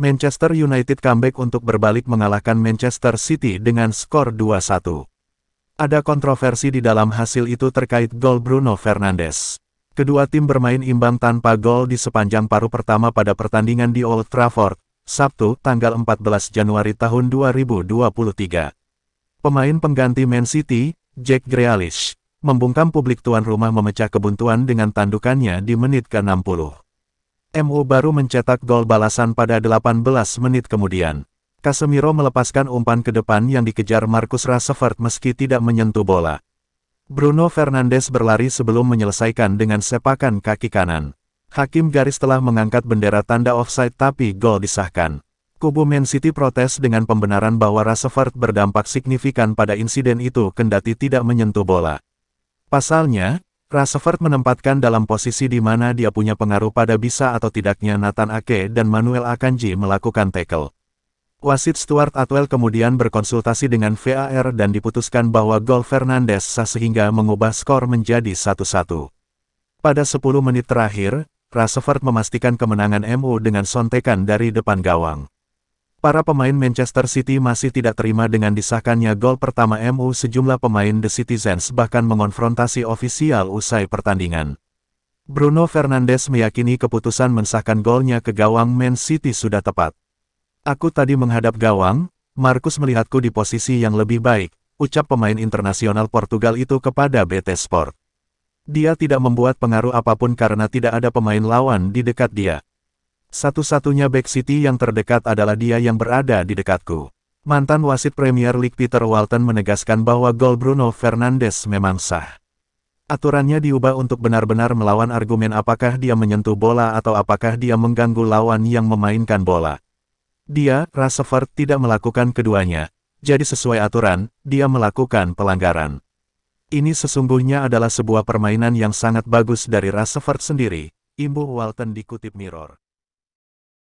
Manchester United comeback untuk berbalik mengalahkan Manchester City dengan skor 2-1. Ada kontroversi di dalam hasil itu terkait gol Bruno Fernandes. Kedua tim bermain imbang tanpa gol di sepanjang paruh pertama pada pertandingan di Old Trafford, Sabtu, tanggal 14 Januari tahun 2023. Pemain pengganti Man City, Jack Grealish, membungkam publik tuan rumah memecah kebuntuan dengan tandukannya di menit ke-60. MU baru mencetak gol balasan pada 18 menit kemudian. Casemiro melepaskan umpan ke depan yang dikejar Marcus Rashford meski tidak menyentuh bola. Bruno Fernandes berlari sebelum menyelesaikan dengan sepakan kaki kanan. Hakim garis telah mengangkat bendera tanda offside tapi gol disahkan. Kubu Man City protes dengan pembenaran bahwa Rashford berdampak signifikan pada insiden itu kendati tidak menyentuh bola. Pasalnya, Roosevelt menempatkan dalam posisi di mana dia punya pengaruh pada bisa atau tidaknya Nathan Ake dan Manuel Akanji melakukan tackle. Wasit Stuart Atwell kemudian berkonsultasi dengan VAR dan diputuskan bahwa gol Fernandes sah sehingga mengubah skor menjadi 1-1. Pada 10 menit terakhir, Roosevelt memastikan kemenangan MU dengan sontekan dari depan gawang. Para pemain Manchester City masih tidak terima dengan disahkannya gol pertama MU sejumlah pemain The Citizens bahkan mengonfrontasi ofisial usai pertandingan. Bruno Fernandes meyakini keputusan mensahkan golnya ke gawang Man City sudah tepat. Aku tadi menghadap gawang, Markus melihatku di posisi yang lebih baik, ucap pemain internasional Portugal itu kepada BT Sport. Dia tidak membuat pengaruh apapun karena tidak ada pemain lawan di dekat dia. Satu-satunya back City yang terdekat adalah dia yang berada di dekatku. Mantan wasit Premier League Peter Walton menegaskan bahwa gol Bruno Fernandes memang sah. Aturannya diubah untuk benar-benar melawan argumen apakah dia menyentuh bola atau apakah dia mengganggu lawan yang memainkan bola. Dia, Rashford, tidak melakukan keduanya. Jadi sesuai aturan, dia melakukan pelanggaran. Ini sesungguhnya adalah sebuah permainan yang sangat bagus dari Rashford sendiri, imbuh Walton dikutip Mirror.